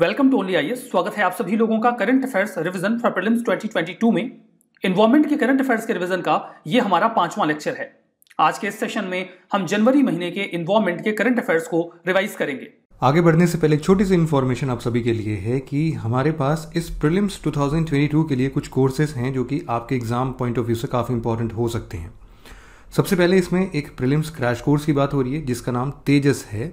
welcome to only IS स्वागत है आप सभी लोगों का current affairs revision for prelims 2022 में एनवायरमेंट के करंट अफेयर्स के रिवीजन का ये हमारा पांचवा लेक्चर है आज के इस सेशन में हम जनवरी महीने के एनवायरमेंट के करंट अफेयर्स को रिवाइज करेंगे आगे बढ़ने से पहले छोटी सी इन्फॉर्मेशन आप सभी के लिए है कि हमारे पास इस प्रिलिम्स 2022 के लिए कुछ कोर्सेज हैं जो कि आपके एग्जाम पॉइंट ऑफ व्यू से काफ़ी इंपॉर्टेंट हो सकते हैं सबसे पहले इसमें एक प्रिलिम्स क्रैश कोर्स की बात हो रही है जिसका नाम तेजस है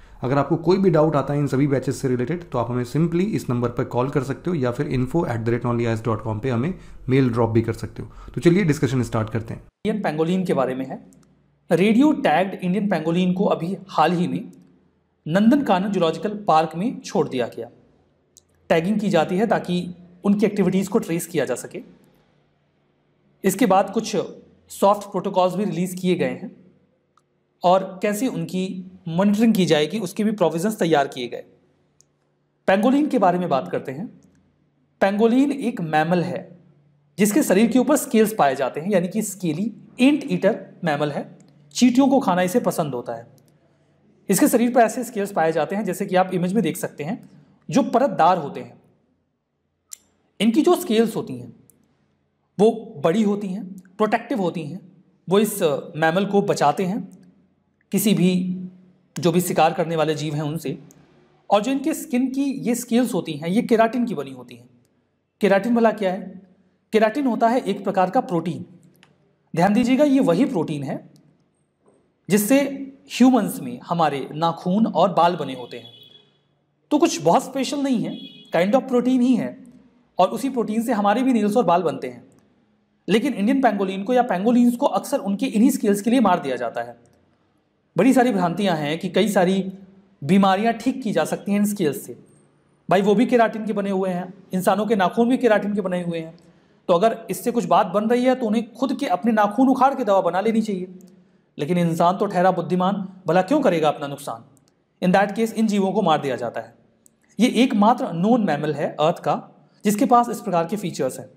अगर आपको कोई भी डाउट आता है इन सभी बैचेस से रिलेटेड तो आप हमें सिंपली इस नंबर पर कॉल कर सकते हो या फिर info at the rate only I S dot com पर हमें मेल ड्रॉप भी कर सकते हो तो चलिए डिस्कशन स्टार्ट करते हैं इंडियन पेंगोलिन के बारे में है रेडियो टैग्ड इंडियन पेंगोलिन को अभी हाल ही में नंदन कानन जूलॉजिकल पार्क में छोड़ दिया गया टैगिंग की जाती है ताकि उनकी एक्टिविटीज़ को ट्रेस किया जा सके इसके बाद कुछ सॉफ्ट प्रोटोकॉल्स भी रिलीज़ किए गए हैं और कैसे उनकी मॉनिटरिंग की जाएगी उसके भी प्रोविजंस तैयार किए गए पेंगोलिन के बारे में बात करते हैं पेंगोलिन एक मैमल है जिसके शरीर के ऊपर स्केल्स पाए जाते हैं यानी कि स्केली एंट ईटर मैमल है चीटियों को खाना इसे पसंद होता है इसके शरीर पर ऐसे स्केल्स पाए जाते हैं जैसे कि आप इमेज में देख सकते हैं जो परतदार होते हैं इनकी जो स्केल्स होती हैं वो बड़ी होती हैं प्रोटेक्टिव होती हैं वो इस मैमल को बचाते हैं किसी भी जो भी शिकार करने वाले जीव हैं उनसे और जो इनके स्किन की ये स्केल्स होती हैं ये केराटिन की बनी होती हैं केराटिन भला क्या है केराटिन होता है एक प्रकार का प्रोटीन ध्यान दीजिएगा ये वही प्रोटीन है जिससे ह्यूमंस में हमारे नाखून और बाल बने होते हैं तो कुछ बहुत स्पेशल नहीं है काइंड ऑफ प्रोटीन ही है और उसी प्रोटीन से हमारे भी नील्स और बाल बनते हैं लेकिन इंडियन पेंगोलिन को या पेंगोलिन को अक्सर उनके इन्हीं स्केल्स के लिए मार दिया जाता है बड़ी सारी भ्रांतियाँ हैं कि कई सारी बीमारियाँ ठीक की जा सकती हैं इन स्केल्स से भाई वो भी केराटिन के बने हुए हैं इंसानों के नाखून भी केराटिन के बने हुए हैं तो अगर इससे कुछ बात बन रही है तो उन्हें खुद के अपने नाखून उखाड़ के दवा बना लेनी चाहिए लेकिन इंसान तो ठहरा बुद्धिमान भला क्यों करेगा अपना नुकसान इन दैट केस इन जीवों को मार दिया जाता है ये एकमात्र नोन मैमल है अर्थ का जिसके पास इस प्रकार के फीचर्स हैं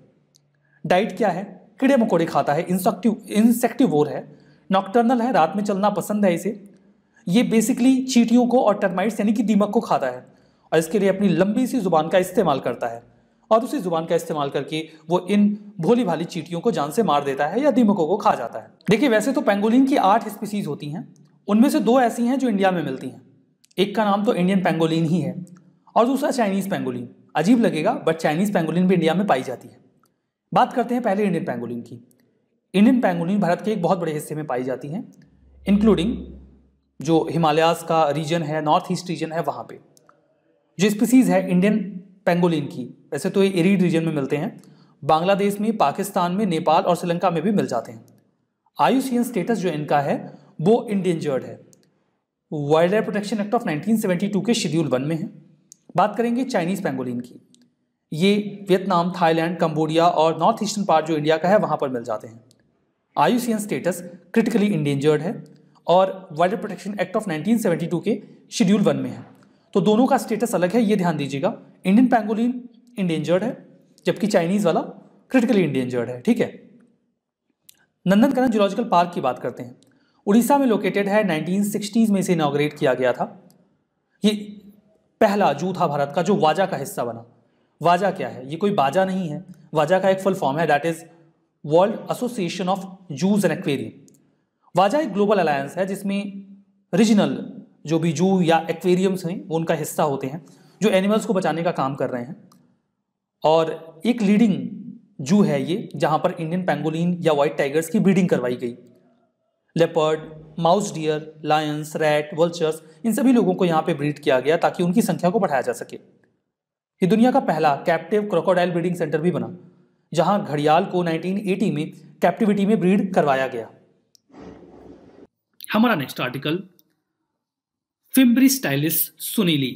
डाइट क्या है कीड़े मकोड़े खाता है इंसेक्टिव इंसेक्टिवोर है नॉक्टर्नल है रात में चलना पसंद है इसे ये बेसिकली चीटियों को और टर्माइट्स यानी कि दीमक को खाता है और इसके लिए अपनी लंबी सी जुबान का इस्तेमाल करता है और उसी जुबान का इस्तेमाल करके वो इन भोली भाली चीटियों को जान से मार देता है या दीमकों को खा जाता है देखिए वैसे तो पेंगोलिन की आठ स्पीसीज होती हैं उनमें से दो ऐसी हैं जो इंडिया में मिलती हैं एक का नाम तो इंडियन पेंगोलिन ही है और दूसरा चाइनीज़ पेंगोलिन अजीब लगेगा बट चाइनीज़ पेंगोलिन भी इंडिया में पाई जाती है बात करते हैं पहले इंडियन पेंगोलिन की इंडियन पैंगोलिन भारत के एक बहुत बड़े हिस्से में पाई जाती हैं इंक्लूडिंग जो हिमालयाज का रीजन है नॉर्थ ईस्ट रीजन है वहाँ पे जो स्पीसीज़ है इंडियन पेंगोलिन की वैसे तो ये एरिड रीजन में मिलते हैं बांग्लादेश में पाकिस्तान में नेपाल और श्रीलंका में भी मिल जाते हैं आयु स्टेटस जो इनका है वो इंडेंजर्ड है wild life protection act of 1972 के शेड्यूल वन में है बात करेंगे चाइनीज़ पेंगोलिन की ये वियतनाम थाईलैंड कंबोडिया और नॉर्थ ईस्टर्न पार्ट जो इंडिया का है वहाँ पर मिल जाते हैं आयुसीएन स्टेटस क्रिटिकली इंडेंजर्ड है और वाइल्ड प्रोटेक्शन एक्ट ऑफ 1972 के शेड्यूल वन में है तो दोनों का स्टेटस अलग है ये ध्यान दीजिएगा इंडियन पैंगोलिन इंडेंजर्ड है जबकि चाइनीज वाला क्रिटिकली इंडेंजर्ड है ठीक है नंदनकनन जूलॉजिकल पार्क की बात करते हैं उड़ीसा में लोकेटेड है नाइनटीन में इसे इनाग्रेट किया गया था ये पहला जू था भारत का जो वाजा का हिस्सा बना वाजा क्या है ये कोई बाजा नहीं है वाजा का एक फुल फॉर्म है that is world association of zoos and aquarium वाजा एक ग्लोबल अलायंस है जिसमें रीजनल जो भी जू या एक्वेरियम्स हैं वो उनका हिस्सा होते हैं जो एनिमल्स को बचाने का काम कर रहे हैं और एक लीडिंग जू है ये जहाँ पर इंडियन पेंगोलिन या वाइट टाइगर्स की ब्रीडिंग करवाई गई leopard mouse deer lions rat vultures इन सभी लोगों को यहाँ पे ब्रीड किया गया ताकि उनकी संख्या को बढ़ाया जा सके ये दुनिया का पहला कैप्टिव क्रोकोडाइल ब्रीडिंग सेंटर भी बना जहां घड़ियाल को 1980 में कैप्टिविटी में ब्रीड करवाया गया हमारा next article Fimbristylis sunilii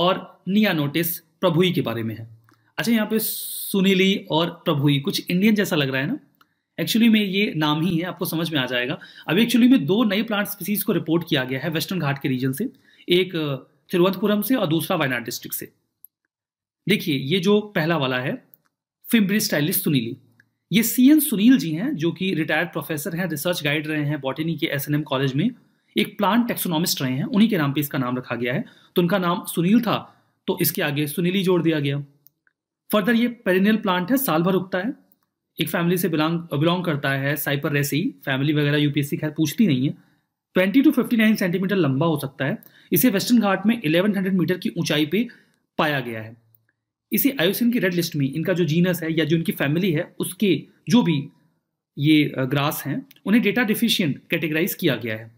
और नियानोटिस प्रभुई के बारे में है अच्छा यहाँ पे सुनीली और प्रभुई कुछ इंडियन जैसा लग रहा है ना एक्चुअली में ये नाम ही है आपको समझ में आ जाएगा अभी एक्चुअली में दो नए प्लांट स्पीसीज को रिपोर्ट किया गया है वेस्टर्न घाट के रीजन से एक तिरुवनंतपुरम uh, से और दूसरा वायनाड डिस्ट्रिक्ट से देखिए ये जो पहला वाला है फिब्री स्टाइलिस्ट सुनीली ये सी एन सुनील जी हैं जो कि रिटायर्ड प्रोफेसर हैं रिसर्च गाइड रहे हैं बॉटनी के एस कॉलेज में एक प्लांट टेक्सोनॉमिस्ट रहे हैं उन्हीं के नाम पे इसका नाम रखा गया है तो उनका नाम सुनील था तो इसके आगे सुनीली जोड़ दिया गया फर्दर ये पेरिनियल प्लांट है साल भर उगता है एक फैमिली से बिलोंग बिलोंग करता है साइपर रेसी फैमिली वगैरह यूपीएससी खैर पूछती नहीं है 20 टू 59 सेंटीमीटर लंबा हो सकता है इसे वेस्टर्न घाट में 1100 मीटर की ऊंचाई पे पाया गया है इसी आयोसिन की रेड लिस्ट में इनका जो जीनस है या जो इनकी फैमिली है उसके जो भी ये ग्रास हैं उन्हें डेटा डिफिशियंट कैटेगराइज किया गया है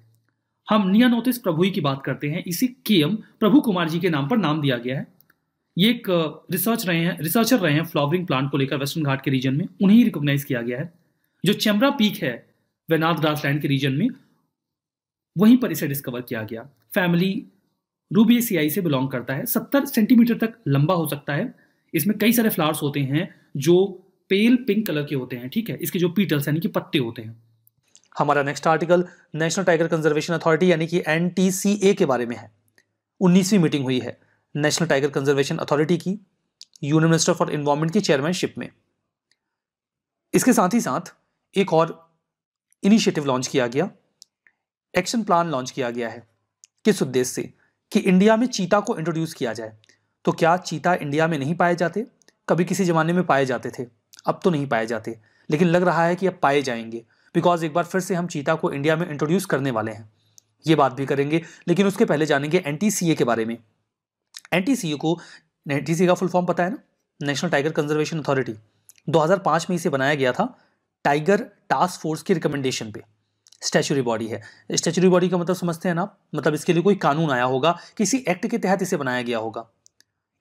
हम नियानोतिस प्रभुई की बात करते हैं इसी के एम प्रभु कुमार जी के नाम पर नाम दिया गया है ये एक रिसर्च रहे हैं रिसर्चर रहे हैं फ्लावरिंग प्लांट को लेकर वेस्टर्न घाट के रीजन में उन्हें रिकॉग्नाइज किया गया है जो चेमरा पीक है वेनाथ लैंड के रीजन में वहीं पर इसे डिस्कवर किया गया फैमिली रूबीसीआई से बिलोंग करता है सत्तर सेंटीमीटर तक लंबा हो सकता है इसमें कई सारे फ्लावर्स होते हैं जो पेल पिंक कलर के होते हैं ठीक है इसके जो पीटल्स यानी कि पत्ते होते हैं हमारा next article national tiger conservation authority यानी कि एन के बारे में है उन्नीसवीं मीटिंग हुई है नेशनल टाइगर कंजर्वेशन अथॉरिटी की यूनियन मिनिस्टर फॉर इन्वायरमेंट की चेयरमैनशिप में इसके साथ ही साथ एक और इनिशिएटिव लॉन्च किया गया एक्शन प्लान लॉन्च किया गया है किस उद्देश्य से कि इंडिया में चीता को इंट्रोड्यूस किया जाए तो क्या चीता इंडिया में नहीं पाए जाते कभी किसी ज़माने में पाए जाते थे अब तो नहीं पाए जाते लेकिन लग रहा है कि अब पाए जाएंगे बिकॉज एक बार फिर से हम चीता को इंडिया में इंट्रोड्यूस करने वाले हैं ये बात भी करेंगे लेकिन उसके पहले जानेंगे एन के बारे में एन को एन का फुल फॉर्म पता है ना नेशनल टाइगर कंजर्वेशन अथॉरिटी 2005 में इसे बनाया गया था टाइगर टास्क फोर्स की रिकमेंडेशन पे स्टैचुरी बॉडी है स्टैचुरी बॉडी का मतलब समझते हैं ना मतलब इसके लिए कोई कानून आया होगा किसी एक्ट के तहत इसे बनाया गया होगा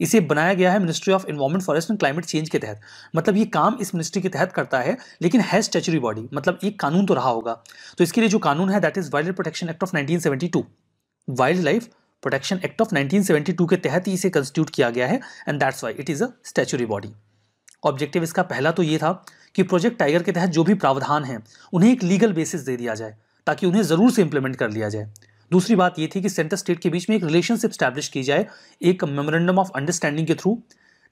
इसे बनाया गया है ministry of environment forest and climate change के तहत मतलब ये काम इस मिनिस्ट्री के तहत करता है लेकिन है स्टेचुरी बॉडी मतलब एक कानून तो रहा होगा तो इसके लिए जो कानून है that is wild protection act of 1972 wild life protection act of 1972 के तहत ही इसे कंस्टिट्यूट किया गया है and that's why it is a statutory body objective इसका पहला तो ये था कि प्रोजेक्ट टाइगर के तहत जो भी प्रावधान हैं उन्हें एक लीगल बेसिस दे दिया जाए ताकि उन्हें ज़रूर से इंप्लीमेंट कर लिया जाए दूसरी बात ये थी कि सेंटर स्टेट के बीच में एक रिलेशनशिप स्टैब्लिश की जाए एक मेमोरेंडम ऑफ अंडरस्टैंडिंग के थ्रू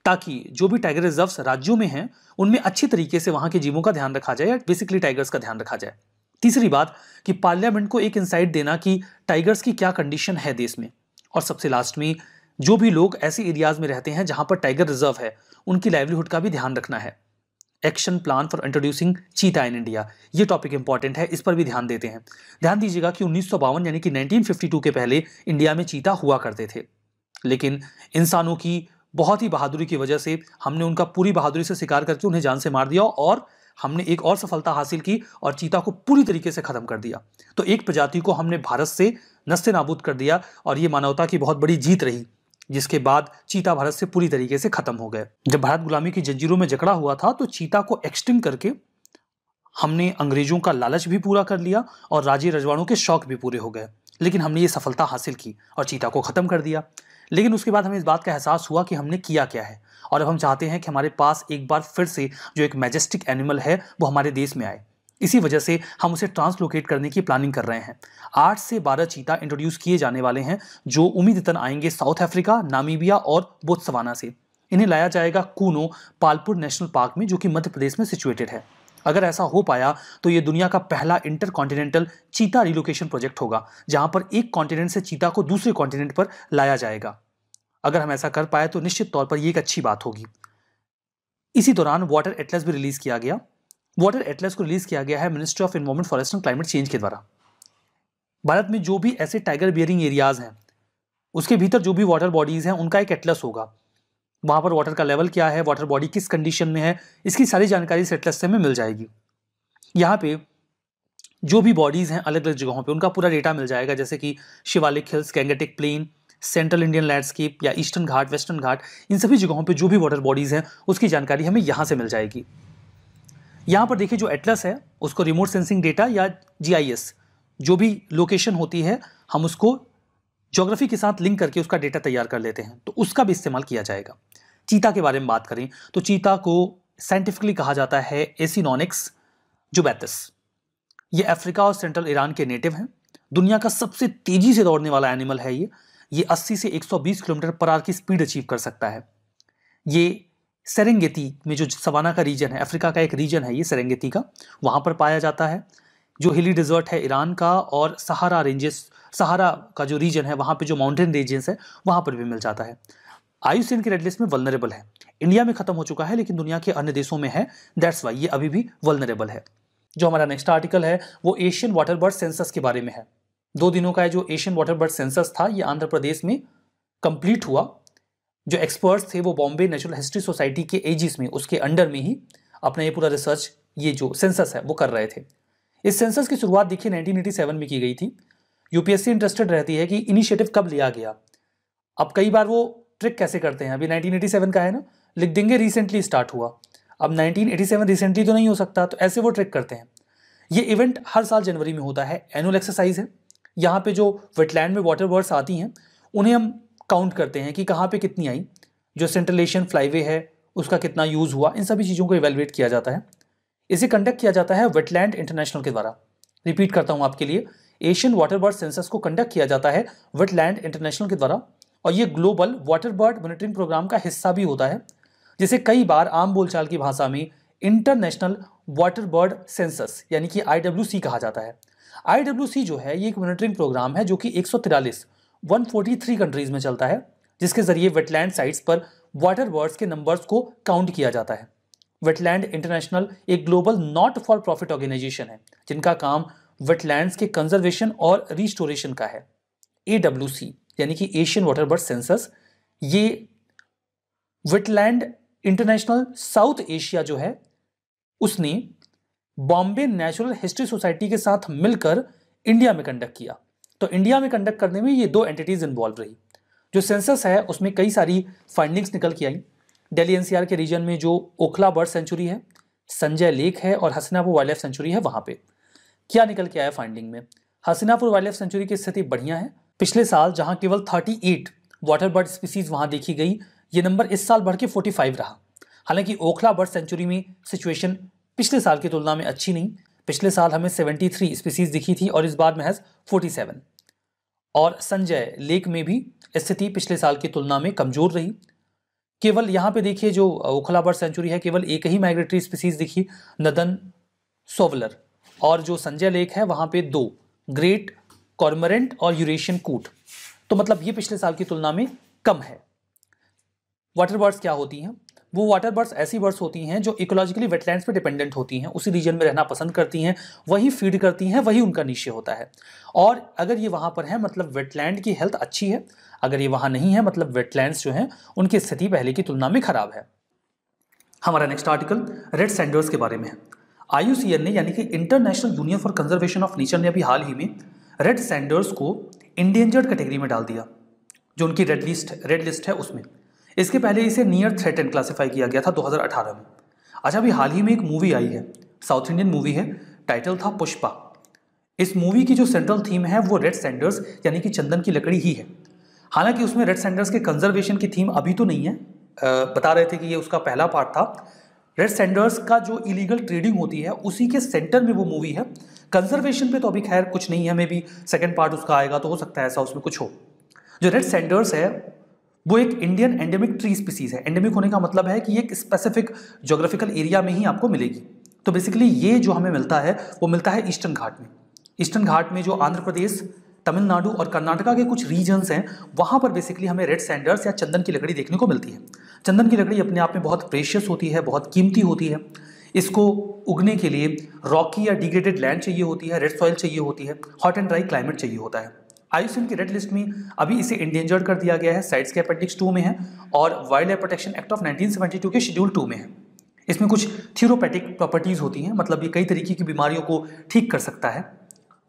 ताकि जो भी टाइगर रिजर्व्स राज्यों में हैं उनमें अच्छे तरीके से वहां के जीवों का ध्यान रखा जाए या बेसिकली टाइगर्स का ध्यान रखा जाए तीसरी बात कि पार्लियामेंट को एक इंसाइट देना कि टाइगर्स की क्या कंडीशन है देश में और सबसे लास्ट में जो भी लोग ऐसे एरियाज में रहते हैं जहां पर टाइगर रिजर्व है उनकी लाइवलीहुड का भी ध्यान रखना है action plan for introducing cheetah in India ये टॉपिक इंपॉर्टेंट है इस पर भी ध्यान देते हैं ध्यान दीजिएगा कि उन्नीस यानी कि 1952 के पहले इंडिया में चीता हुआ करते थे लेकिन इंसानों की बहुत ही बहादुरी की वजह से हमने उनका पूरी बहादुरी से शिकार करके उन्हें जान से मार दिया और हमने एक और सफलता हासिल की और चीता को पूरी तरीके से ख़त्म कर दिया तो एक प्रजाति को हमने भारत से नस्ते नाबूद कर दिया और ये मानवता की बहुत बड़ी जीत रही जिसके बाद चीता भारत से पूरी तरीके से खत्म हो गए जब भारत गुलामी की जंजीरों में जकड़ा हुआ था तो चीता को एक्सटिंग करके हमने अंग्रेजों का लालच भी पूरा कर लिया और राजे रजवाड़ों के शौक भी पूरे हो गए लेकिन हमने ये सफलता हासिल की और चीता को ख़त्म कर दिया लेकिन उसके बाद हमें इस बात का एहसास हुआ कि हमने किया क्या है और अब हम चाहते हैं कि हमारे पास एक बार फिर से जो एक मैजेस्टिक एनिमल है वो हमारे देश में आए इसी वजह से हम उसे ट्रांसलोकेट करने की प्लानिंग कर रहे हैं आठ से बारह चीता इंट्रोड्यूस किए जाने वाले हैं जो उम्मीदतन आएंगे साउथ अफ्रीका नामीबिया और बोत्सवाना से इन्हें लाया जाएगा कूनो पालपुर नेशनल पार्क में जो कि मध्य प्रदेश में सिचुएटेड है अगर ऐसा हो पाया तो ये दुनिया का पहला intercontinental cheetah relocation project होगा जहां पर एक कॉन्टिनेंट से चीता को दूसरे कॉन्टिनेंट पर लाया जाएगा अगर हम ऐसा कर पाए तो निश्चित तौर पर यह एक अच्छी बात होगी इसी दौरान वाटर एटलस भी रिलीज किया गया वाटर एटलस को रिलीज किया गया है ministry of environment forest and climate change के द्वारा भारत में जो भी ऐसे टाइगर बियरिंग एरियाज हैं उसके भीतर जो भी वाटर बॉडीज़ हैं उनका एक एटलस होगा वहाँ पर वाटर का लेवल क्या है वाटर बॉडी किस कंडीशन में है इसकी सारी जानकारी इस एटलस से हमें मिल जाएगी यहाँ पे जो भी बॉडीज़ हैं अलग अलग जगहों पे उनका पूरा डेटा मिल जाएगा जैसे कि Shivalik hills gangetic plain central Indian landscape या ईस्टर्न घाट वेस्टर्न घाट इन सभी जगहों पे जो भी वाटर बॉडीज़ हैं उसकी जानकारी हमें यहाँ से मिल जाएगी यहाँ पर देखिए जो एटलस है उसको रिमोट सेंसिंग डेटा या जीआईएस जो भी लोकेशन होती है हम उसको जोग्राफी के साथ लिंक करके उसका डेटा तैयार कर लेते हैं तो उसका भी इस्तेमाल किया जाएगा चीता के बारे में बात करें तो चीता को साइंटिफिकली कहा जाता है एसिनोनिक्स जुबैतस ये अफ्रीका और सेंट्रल ईरान के नेटिव हैं दुनिया का सबसे तेजी से दौड़ने वाला एनिमल है ये ये 80 से 120 किलोमीटर पर आर की स्पीड अचीव कर सकता है ये सेरेंगेती में जो सवाना का रीजन है अफ्रीका का एक रीजन है ये सरेंगेती का वहाँ पर पाया जाता है जो हिली डिजर्ट है ईरान का और सहारा रेंजेस सहारा का जो रीजन है वहाँ पे जो माउंटेन रेंजेस है वहाँ पर भी मिल जाता है आयुसेन की रेडलिस्ट में वलनरेबल है इंडिया में खत्म हो चुका है लेकिन दुनिया के अन्य देशों में है दैट्स वाई ये अभी भी वलनरेबल है जो हमारा नेक्स्ट आर्टिकल है वो एशियन वाटर बर्ड सेंसस के बारे में है दो दिनों का जो एशियन वाटर बर्ड सेंसस था ये आंध्र प्रदेश में कंप्लीट हुआ जो एक्सपर्ट्स थे वो बॉम्बे नेचुरल हिस्ट्री सोसाइटी के एजिस में उसके अंडर में ही अपना ये पूरा रिसर्च ये जो सेंसस है वो कर रहे थे इस सेंसस की शुरुआत देखिए 1987 में की गई थी यूपीएससी इंटरेस्टेड रहती है कि इनिशिएटिव कब लिया गया अब कई बार वो ट्रिक कैसे करते हैं अभी 1987 का है ना लिख देंगे रिसेंटली स्टार्ट हुआ अब 1987 रिसेंटली तो नहीं हो सकता तो ऐसे वो ट्रिक करते हैं ये इवेंट हर साल जनवरी में होता है एनुअल एक्सरसाइज है यहाँ पे जो वेटलैंड में वाटर वर्ड्स आती हैं उन्हें हम काउंट करते हैं कि कहाँ पे कितनी आई जो सेंट्रलेशन फ्लाईवे है उसका कितना यूज़ हुआ इन सभी चीज़ों को इवेलुएट किया जाता है इसे कंडक्ट किया जाता है वेटलैंड इंटरनेशनल के द्वारा रिपीट करता हूँ आपके लिए एशियन वाटर बर्ड सेंसस को कंडक्ट किया जाता है वेटलैंड इंटरनेशनल के द्वारा और ये global water bird monitoring programme का हिस्सा भी होता है जिसे कई बार आम बोलचाल की भाषा में इंटरनेशनल वाटर बर्ड सेंसस यानी कि आई कहा जाता है आई जो है ये एक मॉनिटरिंग प्रोग्राम है जो कि एक 143 कंट्रीज में चलता है जिसके जरिए वेटलैंड साइट्स पर वाटर बर्ड्स के नंबर्स को काउंट किया जाता है वेटलैंड इंटरनेशनल एक global not for profit organisation है जिनका काम वेटलैंड्स के कंजर्वेशन और रिस्टोरेशन का है ए यानी कि एशियन वाटर बर्ड सेंसस ये वेटलैंड इंटरनेशनल साउथ एशिया जो है उसने बॉम्बे नेचुरल हिस्ट्री सोसाइटी के साथ मिलकर इंडिया में कंडक्ट किया तो इंडिया में कंडक्ट करने में ये दो एंटिटीज़ इन्वॉल्व रही जो सेंसस है उसमें कई सारी फाइंडिंग्स निकल के आई दिल्ली एनसीआर के रीजन में जो ओखला बर्ड सेंचुरी है संजय लेक है और हसनापुर वाइल्ड लाइफ सेंचुरी है वहाँ पे क्या निकल के आया फाइंडिंग में हसनापुर वाइल्ड लाइफ सेंचुरी की स्थिति बढ़िया है पिछले साल जहाँ केवल 38 वाटर बर्ड स्पीसीज वहाँ देखी गई ये नंबर इस साल बढ़ के 45 रहा हालांकि ओखला बर्ड सेंचुरी में सिचुएशन पिछले साल की तुलना में अच्छी नहीं पिछले साल हमें 73 स्पीसीज दिखी थी और इस बार महज 47 और संजय लेक में भी स्थिति पिछले साल की तुलना में कमजोर रही केवल यहाँ पे देखिए जो ओखला बर्ड सेंचुरी है केवल एक ही माइग्रेटरी स्पीसीज दिखी नदन सोवलर और जो संजय लेक है वहाँ पे दो ग्रेट कॉर्मरेंट और यूरेशियन कूट तो मतलब ये पिछले साल की तुलना में कम है वाटर बर्ड्स क्या होती हैं वो वाटर बर्ड्स ऐसी बर्ड्स होती हैं जो इकोलॉजिकली वेटलैंड्स पे डिपेंडेंट होती हैं उसी रीजन में रहना पसंद करती हैं वही फीड करती हैं वही उनका निश्चय होता है और अगर ये वहाँ पर है मतलब वेटलैंड की हेल्थ अच्छी है अगर ये वहाँ नहीं है मतलब वेटलैंड्स जो हैं उनकी स्थिति पहले की तुलना में ख़राब है हमारा नेक्स्ट आर्टिकल रेड सेंडर्स के बारे में है आई ने यानी कि international union for conservation of nature ने अभी हाल ही में रेड सेंडर्स को इंडेंजर्ड कैटेगरी में डाल दिया जो उनकी रेड लिस्ट रेड लिस्ट है उसमें इसके पहले इसे नियर थ्रेटन क्लासीफाई किया गया था 2018 में अच्छा अभी हाल ही में एक मूवी आई है साउथ इंडियन मूवी है टाइटल था पुष्पा इस मूवी की जो सेंट्रल थीम है वो रेड सैंडर्स यानी कि चंदन की लकड़ी ही है हालांकि उसमें रेड सैंडर्स के कंजर्वेशन की थीम अभी तो नहीं है आ, बता रहे थे कि ये उसका पहला पार्ट था रेड सैंडर्स का जो इलीगल ट्रेडिंग होती है उसी के सेंटर में वो मूवी है कंजर्वेशन पे तो अभी खैर कुछ नहीं है मे बी सेकेंड पार्ट उसका आएगा तो हो सकता है ऐसा उसमें कुछ हो जो रेड सैंडर्स है वो एक इंडियन एंडेमिक ट्री स्पीसीज है एंडेमिक होने का मतलब है कि एक स्पेसिफिक जोग्राफिकल एरिया में ही आपको मिलेगी तो बेसिकली ये जो हमें मिलता है वो मिलता है ईस्टर्न घाट में ईस्टर्न घाट में जो आंध्र प्रदेश तमिलनाडु और कर्नाटका के कुछ रीजन्स हैं वहाँ पर बेसिकली हमें रेड सैंडर्स या चंदन की लकड़ी देखने को मिलती है चंदन की लकड़ी अपने आप में बहुत प्रेशियस होती है बहुत कीमती होती है इसको उगने के लिए रॉकी या डिग्रेडेड लैंड चाहिए होती है रेड सॉइल चाहिए होती है हॉट एंड ड्राई क्लाइमेट चाहिए होता है आयुषन की रेड लिस्ट में अभी इसे इंडेंजर्ड कर दिया गया है साइड्स के अपेंडिक्स टू में है और wild life protection act of 1972 के शेड्यूल टू में है इसमें कुछ थीरोपैटिक प्रॉपर्टीज़ होती हैं मतलब ये कई तरीके की बीमारियों को ठीक कर सकता है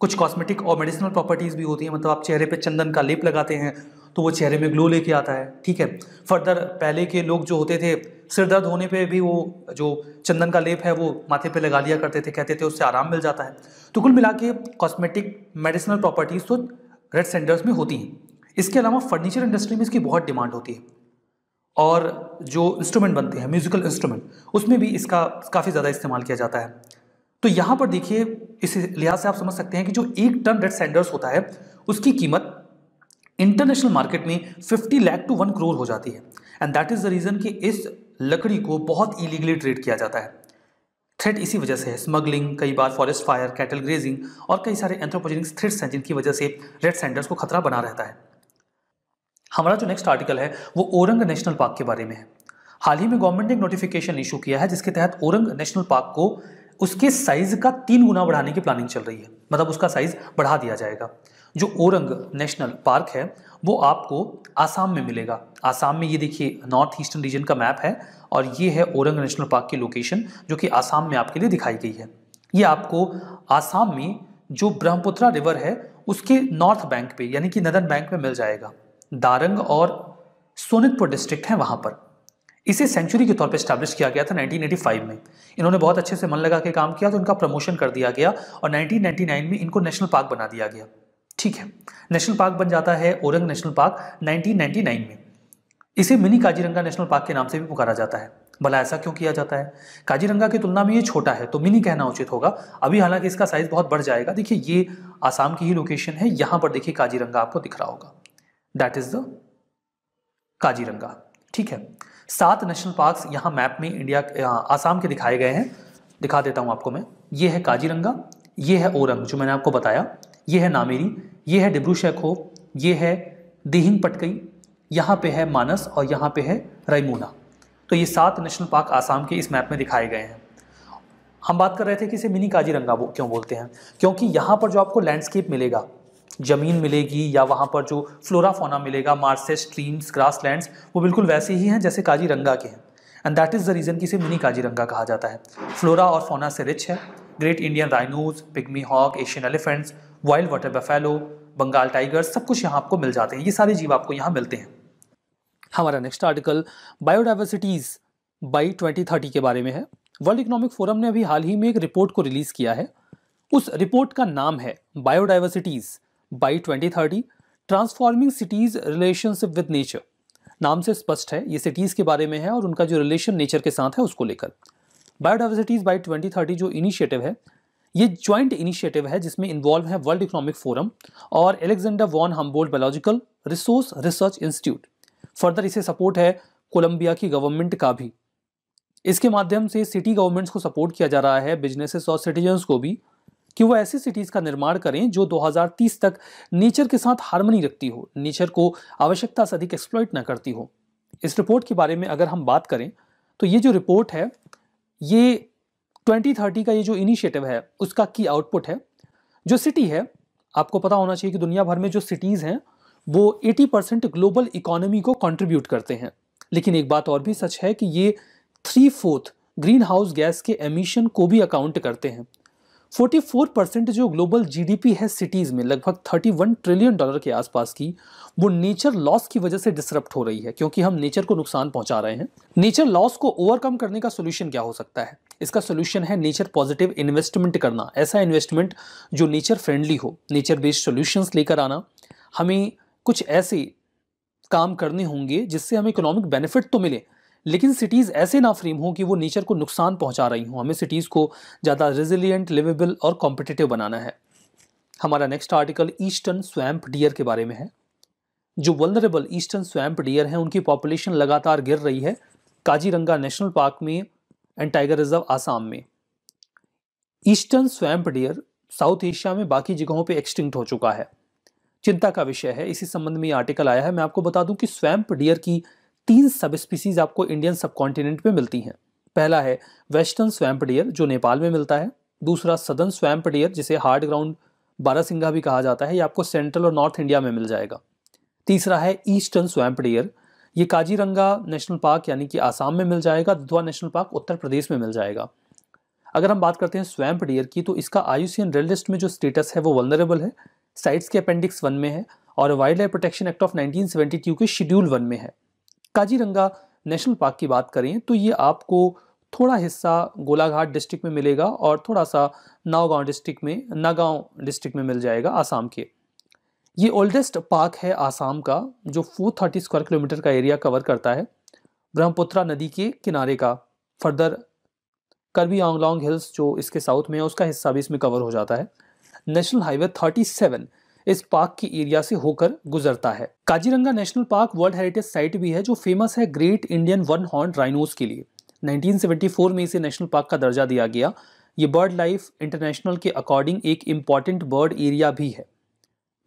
कुछ कॉस्मेटिक और मेडिसिनल प्रॉपर्टीज़ भी होती हैं मतलब आप चेहरे पर चंदन का लेप लगाते हैं तो वो चेहरे में ग्लो लेके आता है ठीक है फर्दर पहले के लोग जो होते थे सिर दर्द होने पे भी वो जो चंदन का लेप है वो माथे पे लगा लिया करते थे कहते थे उससे आराम मिल जाता है तो कुल मिला के कॉस्मेटिक मेडिसिनल प्रॉपर्टीज़ तो रेड सेंडर्स में होती हैं इसके अलावा फर्नीचर इंडस्ट्री में इसकी बहुत डिमांड होती है और जो इंस्ट्रूमेंट बनते हैं म्यूज़िकल इंस्ट्रूमेंट उसमें भी इसका काफ़ी ज़्यादा इस्तेमाल किया जाता है तो यहाँ पर देखिए इस लिहाज से आप समझ सकते हैं कि जो एक टन रेड सेंडर्स होता है उसकी कीमत इंटरनेशनल मार्केट में 50 लाख टू वन करोड़ हो जाती है and that is the reason कि इस लकड़ी को बहुत इलीगली ट्रेड किया जाता है थ्रेट इसी वजह से है स्मगलिंग कई बार फॉरेस्ट फायर कैटल ग्रेजिंग और कई सारे एंथ्रोपोजेनिक थ्रेट्स हैं जिनकी वजह से रेड सैंडर्स को खतरा बना रहता है हमारा जो नेक्स्ट आर्टिकल है वो ओरंग नेशनल पार्क के बारे में है हाल ही में गवर्नमेंट ने एक नोटिफिकेशन इशू किया है जिसके तहत ओरंग नेशनल पार्क को उसके साइज का तीन गुना बढ़ाने की प्लानिंग चल रही है मतलब उसका साइज बढ़ा दिया जाएगा जो ओरंग नेशनल पार्क है वो आपको आसाम में मिलेगा आसाम में ये देखिए नॉर्थ ईस्टर्न रीजन का मैप है और ये है ओरंग नेशनल पार्क की लोकेशन जो कि आसाम में आपके लिए दिखाई गई है ये आपको आसाम में जो ब्रह्मपुत्रा रिवर है उसके नॉर्थ बैंक पे यानी कि नदन बैंक में मिल जाएगा दारंग और सोनितपुर डिस्ट्रिक्ट है वहाँ पर इसे सेंचुरी के तौर पर स्टैब्लिश किया गया था 1985 में इन्होंने बहुत अच्छे से मन लगा के काम किया तो इनका प्रमोशन कर दिया गया और 1999 में इनको नेशनल पार्क बना दिया गया ठीक है नेशनल पार्क बन जाता है ओरंग नेशनल पार्क 1999 में इसे मिनी काजीरंगा नेशनल पार्क के नाम से भी पुकारा जाता है भला ऐसा क्यों किया जाता है काजीरंगा की तुलना में ये छोटा है तो मिनी कहना उचित होगा अभी हालांकि इसका साइज बहुत बढ़ जाएगा देखिए ये आसाम की ही लोकेशन है यहाँ पर देखिए काजीरंगा आपको दिख रहा होगा दैट इज द काजीरंगा ठीक है सात नेशनल पार्क्स यहाँ मैप में इंडिया आसाम के दिखाए गए हैं दिखा देता हूँ आपको मैं ये है काजीरंगा ये है ओरंग जो मैंने आपको बताया ये है नामेरी ये है डिब्रू शेखो ये है दिहिंग पटकई यहाँ पे है मानस और यहाँ पे है रईमूना तो ये सात नेशनल पार्क आसाम के इस मैप में दिखाए गए हैं हम बात कर रहे थे कि इसे मिनी काजीरंगा क्यों बोलते हैं क्योंकि यहाँ पर जो आपको लैंडस्केप मिलेगा ज़मीन मिलेगी या वहाँ पर जो फ्लोरा फोना मिलेगा मार्सेस स्ट्रीम्स ग्रासलैंड्स वो बिल्कुल वैसे ही हैं जैसे काजीरंगा के हैं and that is the reason कि इसे मिनी काजीरंगा कहा जाता है फ्लोरा और फोना से रिच है great Indian rhinos pygmy hog Asian elephants wild water buffalo Bengal tiger सब कुछ यहाँ आपको मिल जाते हैं ये सारे जीव आपको यहाँ मिलते हैं हमारा next article BiodiverCities by twenty thirty के बारे में है वर्ल्ड इकोनॉमिक फोरम ने अभी हाल ही में एक रिपोर्ट को रिलीज़ किया है उस रिपोर्ट का नाम है BiodiverCities by twenty thirty transforming cities relationship with nature नाम से स्पष्ट है ये सिटीज़ के बारे में है और उनका जो रिलेशन नेचर के साथ है उसको लेकर बायोडाइवर्सिटीज़ बाई ट्वेंटी थर्टी जो इनिशिएटिव है ये ज्वाइंट इनिशिएटिव है जिसमें इन्वॉल्व है वर्ल्ड इकोनॉमिक फोरम और Alexander von Humboldt biological resource research institute further इसे सपोर्ट है कोलंबिया की गवर्नमेंट का भी इसके माध्यम से सिटी गवर्नमेंट्स को सपोर्ट किया जा रहा है बिजनेसेस और सिटीजन्स को भी कि वो ऐसी सिटीज़ का निर्माण करें जो 2030 तक नेचर के साथ हारमनी रखती हो नेचर को आवश्यकता से अधिक एक्सप्लॉयट ना करती हो इस रिपोर्ट के बारे में अगर हम बात करें तो ये जो रिपोर्ट है ये 2030 का ये जो इनिशिएटिव है उसका की आउटपुट है जो सिटी है आपको पता होना चाहिए कि दुनिया भर में जो सिटीज़ हैं वो 80 परसेंट ग्लोबल इकोनॉमी को कंट्रीब्यूट करते हैं लेकिन एक बात और भी सच है कि ये three fourth green house gas के एमिशन को भी अकाउंट करते हैं 44 परसेंट जो ग्लोबल जीडीपी है सिटीज़ में लगभग 31 ट्रिलियन डॉलर के आसपास की वो नेचर लॉस की वजह से डिसरप्ट हो रही है क्योंकि हम नेचर को नुकसान पहुंचा रहे हैं नेचर लॉस को ओवरकम करने का सोल्यूशन क्या हो सकता है इसका सोल्यूशन है नेचर पॉजिटिव इन्वेस्टमेंट करना ऐसा इन्वेस्टमेंट जो नेचर फ्रेंडली हो नेचर बेस्ड सोल्यूशंस लेकर आना हमें कुछ ऐसे काम करने होंगे जिससे हमें इकोनॉमिक बेनिफिट तो मिले लेकिन सिटीज़ ऐसे ना फ्रेम हों कि वो नेचर को नुकसान पहुंचा रही हों हमें सिटीज़ को ज़्यादा रिजिलियंट लिवेबल और कॉम्पिटिटिव बनाना है हमारा next article eastern swamp deer के बारे में है जो वनरेबल ईस्टर्न स्वैम्प डियर हैं उनकी पॉपुलेशन लगातार गिर रही है काजीरंगा नेशनल पार्क में एंड टाइगर रिजर्व आसाम में eastern swamp deer South Asia में बाकी जगहों पे एक्सटिंक्ट हो चुका है चिंता का विषय है इसी संबंध में ये आर्टिकल आया है मैं आपको बता दूं कि स्वैम्प डियर की तीन सब स्पीसीज आपको इंडियन सब कॉन्टिनेंट में मिलती हैं पहला है वेस्टर्न स्वैम्प डियर जो नेपाल में मिलता है दूसरा सदर्न स्वैम्प डियर जिसे हार्ड ग्राउंड बारासिंगा भी कहा जाता है ये आपको सेंट्रल और नॉर्थ इंडिया में मिल जाएगा तीसरा है ईस्टर्न स्वैम्प डियर ये काजीरंगा नेशनल पार्क यानी कि आसाम में मिल जाएगा दुधवा नेशनल पार्क उत्तर प्रदेश में मिल जाएगा अगर हम बात करते हैं स्वैम्प डियर की तो इसका आयुषियन रेड लिस्ट में जो स्टेटस है वो वनरेबल है साइट्स के अपेंडिक्स वन में है और wild life protection act of 1972 के शेड्यूल वन में है काजीरंगा नेशनल पार्क की बात करें तो ये आपको थोड़ा हिस्सा गोलाघाट डिस्ट्रिक्ट में मिलेगा और थोड़ा सा नागांव डिस्ट्रिक्ट में नागांव डिस्ट्रिक्ट में मिल जाएगा आसाम के ये ओल्डेस्ट पार्क है आसाम का जो फोर थर्टी स्क्वायर किलोमीटर का एरिया कवर करता है ब्रह्मपुत्रा नदी के किनारे का फर्दर करबी आंगलोंग हिल्स जो इसके साउथ में है उसका हिस्सा भी इसमें कवर हो जाता है नेशनल हाईवे थर्टी सेवन इस पार्क के एरिया से होकर गुजरता है Kaziranga national park world heritage site भी है जो फेमस है great Indian one horn rhinos के लिए 1974 में इसे नेशनल पार्क का दर्जा दिया गया ये बर्ड लाइफ इंटरनेशनल के अकॉर्डिंग एक इम्पॉर्टेंट बर्ड एरिया भी है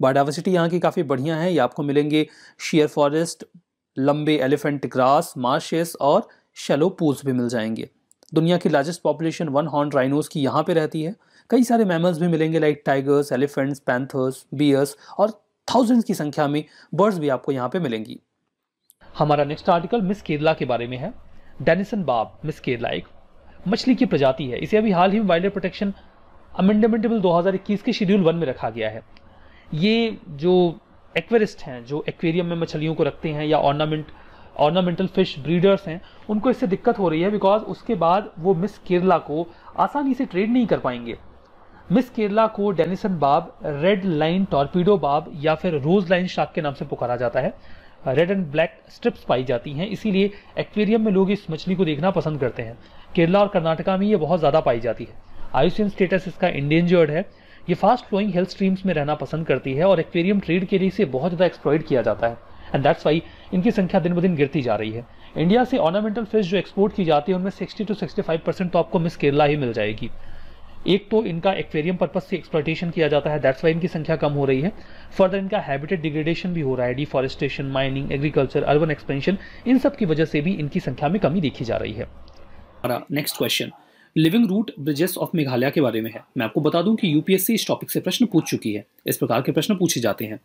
बायोडावर्सिटी यहाँ की काफ़ी बढ़िया है ये आपको मिलेंगे शेयर फॉरेस्ट लंबे एलिफेंट ग्रास मार्शेस और शेलो पूल्स भी मिल जाएंगे दुनिया की largest population one horn rhinos की यहाँ पे रहती है कई सारे मैमल्स भी मिलेंगे like tigers elephants panthers bears और थाउजेंड्स की संख्या में बर्ड्स भी आपको यहाँ पे मिलेंगी हमारा नेक्स्ट आर्टिकल मिस केरला के बारे में है डेनिसन बाब मिस केरला एक मछली की प्रजाति है इसे अभी हाल ही में वाइल्ड प्रोटेक्शन अमेंडमेंटेबल 2021 के शेड्यूल वन में रखा गया है ये जो एक्वेरिस्ट हैं जो एक्वेरियम में मछलियों को रखते हैं या ऑर्नामेंट ऑर्नामेंटल फिश ब्रीडर्स हैं उनको इससे दिक्कत हो रही है बिकॉज उसके बाद वो मिस केरला को आसानी से ट्रेड नहीं कर पाएंगे मिस केरला को डेनिसन बाब रेड लाइन टॉर्पीडो बाब या फिर रोज लाइन शार्क के नाम से पुकारा जाता है रेड एंड ब्लैक स्ट्रिप्स पाई जाती हैं इसीलिए एक्वेरियम में लोग इस मछली को देखना पसंद करते हैं केरला और कर्नाटका में ये बहुत ज़्यादा पाई जाती है आयुष्यन स्टेटस इसका इंडेंजर्ड है ये फास्ट फ्लोइंग हेल्थ स्ट्रीम्स में रहना पसंद करती है और एक्वेरियम ट्रेड के लिए इसे बहुत ज़्यादा एक्सप्लॉइड किया जाता है एंड दैट्स वाई इनकी संख्या दिन ब दिन गिरती जा रही है इंडिया से ऑर्नामेंटल फिश जो एक्सपोर्ट की जाती है उनमें 60 टू 65 परसेंट तो आपको मिस केरला ही मिल जाएगी एक तो इनका एक्वेरियम पर्पज से एक्सप्लॉटेशन किया जाता है दैट्स वाई इनकी संख्या कम हो रही है फर्दर इनका हैबिटेट डिग्रेडेशन भी हो रहा है deforestation mining agriculture urban expansion इन सब की वजह से भी इनकी संख्या में कमी देखी जा रही है next question living root bridges of Meghalaya के बारे में है मैं आपको बता दूं कि यूपीएससी इस टॉपिक से प्रश्न पूछ चुकी है इस प्रकार के प्रश्न पूछे जाते हैं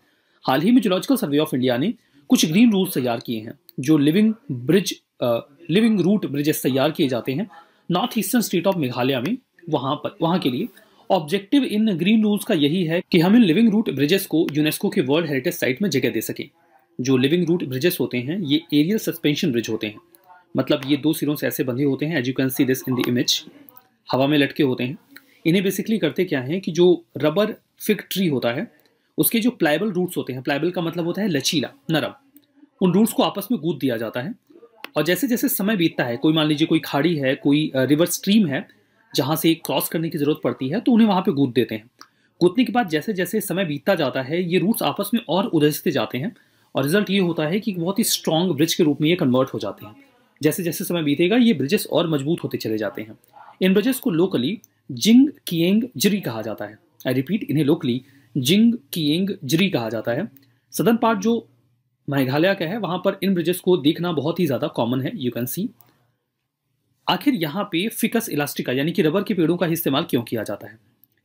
हाल ही में जोलॉजिकल सर्वे ऑफ इंडिया ने कुछ ग्रीन रूल तैयार किए हैं जो living bridge living root bridges तैयार किए जाते हैं north eastern state of Meghalaya में वहाँ पर वहाँ के लिए ऑब्जेक्टिव इन ग्रीन रूल्स का यही है कि हम इन लिविंग रूट ब्रिजेस को यूनेस्को के वर्ल्ड हेरिटेज साइट में जगह दे सकें जो लिविंग रूट ब्रिजेस होते हैं ये एरियल सस्पेंशन ब्रिज होते हैं मतलब ये दो सिरों से ऐसे बंधे होते हैं as you can see this in the image हवा में लटके होते हैं इन्हें बेसिकली करते क्या है कि जो रबर फिक ट्री होता है उसके जो प्लाइबल रूट्स होते हैं प्लाइबल का मतलब होता है लचीला नरम उन रूट्स को आपस में गूद दिया जाता है और जैसे जैसे समय बीतता है कोई मान लीजिए कोई खाड़ी है कोई रिवर स्ट्रीम है जहाँ से क्रॉस करने की ज़रूरत पड़ती है तो उन्हें वहाँ पर गूद देते हैं गूदने के बाद जैसे जैसे समय बीतता जाता है ये रूट्स आपस में और उधरते जाते हैं और रिजल्ट ये होता है कि बहुत ही स्ट्रॉन्ग ब्रिज के रूप में ये कन्वर्ट हो जाते हैं जैसे जैसे समय बीतेगा ये ब्रिजेस और मजबूत होते चले जाते हैं इन ब्रिजेस को लोकली जिंग किएंग जरी कहा जाता है आई रिपीट इन्हें लोकली जिंग किएंग जरी कहा जाता है सदन पार्ट जो मेघालय का है वहाँ पर इन ब्रिजेस को देखना बहुत ही ज़्यादा कॉमन है यू कैन सी आखिर यहाँ पे फिकस इलास्टिका यानी कि रबर के पेड़ों का इस्तेमाल क्यों किया जाता है